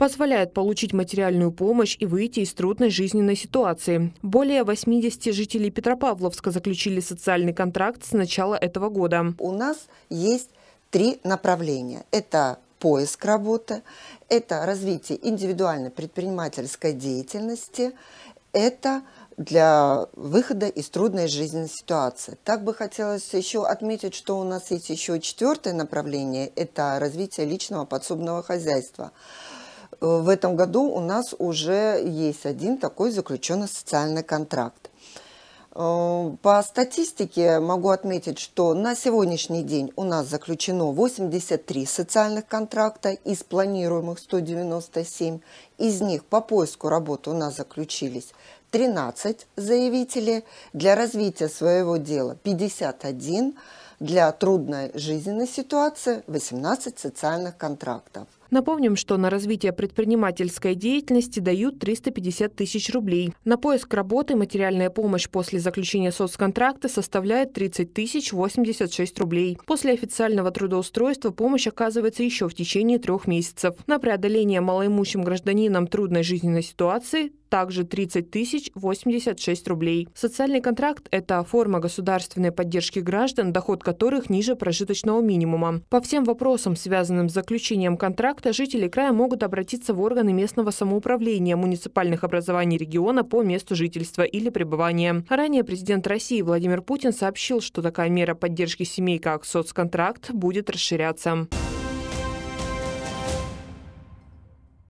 позволяют получить материальную помощь и выйти из трудной жизненной ситуации. Более 80 жителей Петропавловска заключили социальный контракт с начала этого года. У нас есть три направления. Это поиск работы, это развитие индивидуальной предпринимательской деятельности, это для выхода из трудной жизненной ситуации. Так бы хотелось еще отметить, что у нас есть еще четвертое направление – это развитие личного подсобного хозяйства. В этом году у нас уже есть один такой заключенный социальный контракт. Э, по статистике могу отметить, что на сегодняшний день у нас заключено 83 социальных контракта из планируемых 197. Из них по поиску работы у нас заключились 13 заявителей, для развития своего дела 51, для трудной жизненной ситуации 18 социальных контрактов. Напомним, что на развитие предпринимательской деятельности дают 350 тысяч рублей. На поиск работы материальная помощь после заключения соцконтракта составляет 30 тысяч 86 рублей. После официального трудоустройства помощь оказывается еще в течение трех месяцев. На преодоление малоимущим гражданинам трудной жизненной ситуации также 30 тысяч 86 рублей. Социальный контракт – это форма государственной поддержки граждан, доход которых ниже прожиточного минимума. По всем вопросам, связанным с заключением контракта, жители края могут обратиться в органы местного самоуправления, муниципальных образований региона по месту жительства или пребывания. Ранее президент России Владимир Путин сообщил, что такая мера поддержки семей, как соцконтракт, будет расширяться.